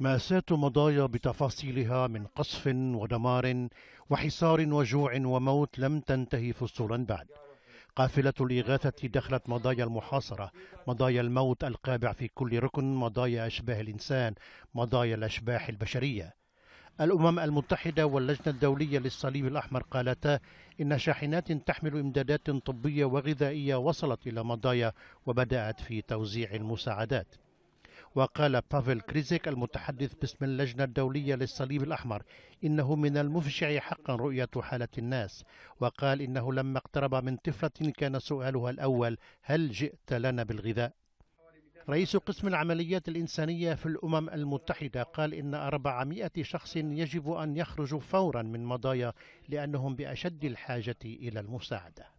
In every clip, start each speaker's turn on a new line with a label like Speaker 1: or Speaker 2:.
Speaker 1: مأساة مضايا بتفاصيلها من قصف ودمار وحصار وجوع وموت لم تنتهي فصولا بعد قافلة الإغاثة دخلت مضايا المحاصرة مضايا الموت القابع في كل ركن مضايا أشباه الإنسان مضايا الأشباح البشرية الأمم المتحدة واللجنة الدولية للصليب الأحمر قالتا إن شاحنات تحمل إمدادات طبية وغذائية وصلت إلى مضايا وبدأت في توزيع المساعدات وقال بافل كريزيك المتحدث باسم اللجنة الدولية للصليب الأحمر إنه من المفجع حقا رؤية حالة الناس وقال إنه لما اقترب من طفلة كان سؤالها الأول هل جئت لنا بالغذاء؟ رئيس قسم العمليات الإنسانية في الأمم المتحدة قال إن 400 شخص يجب أن يخرجوا فورا من مضايا لأنهم بأشد الحاجة إلى المساعدة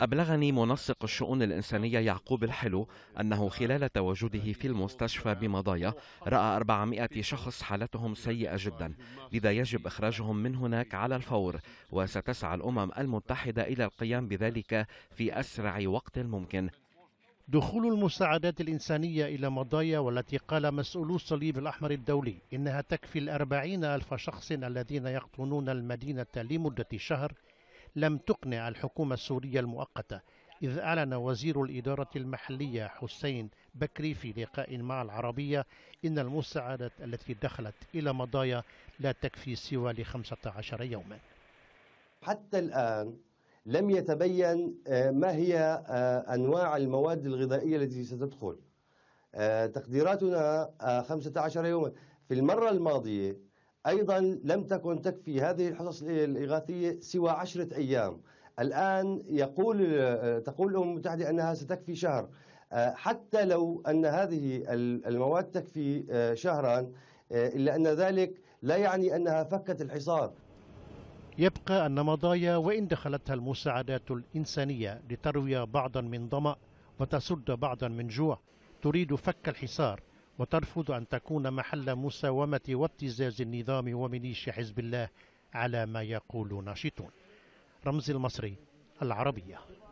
Speaker 2: أبلغني منسق الشؤون الإنسانية يعقوب الحلو أنه خلال تواجده في المستشفى بمضايا رأى 400 شخص حالتهم سيئة جدا لذا يجب إخراجهم من هناك على الفور وستسعى الأمم المتحدة إلى القيام بذلك في أسرع وقت ممكن
Speaker 1: دخول المساعدات الإنسانية إلى مضايا والتي قال مسؤولو الصليب الأحمر الدولي إنها تكفي الأربعين ألف شخص الذين يقطنون المدينة لمدة شهر لم تقنع الحكومة السورية المؤقتة إذ أعلن وزير الإدارة المحلية حسين بكري في لقاء مع العربية إن المساعدات التي دخلت إلى مضايا لا تكفي سوى ل 15 يوما
Speaker 3: حتى الآن لم يتبين آه، ما هي آه، أنواع المواد الغذائية التي ستدخل آه، تقديراتنا 15 يوما في المرة الماضية أيضا لم تكن تكفي هذه الحصص الإغاثية سوى عشرة أيام الآن يقول تقول الأمم المتحدة أنها ستكفي شهر حتى لو أن هذه المواد تكفي شهرا إلا أن ذلك لا يعني أنها فكت الحصار
Speaker 1: يبقى أن مضايا وإن دخلتها المساعدات الإنسانية لتروي بعضا من ظمأ وتسد بعضا من جوع تريد فك الحصار وترفض أن تكون محل مساومة وابتزاز النظام وميليشيا حزب الله على ما يقول ناشطون رمز المصري العربية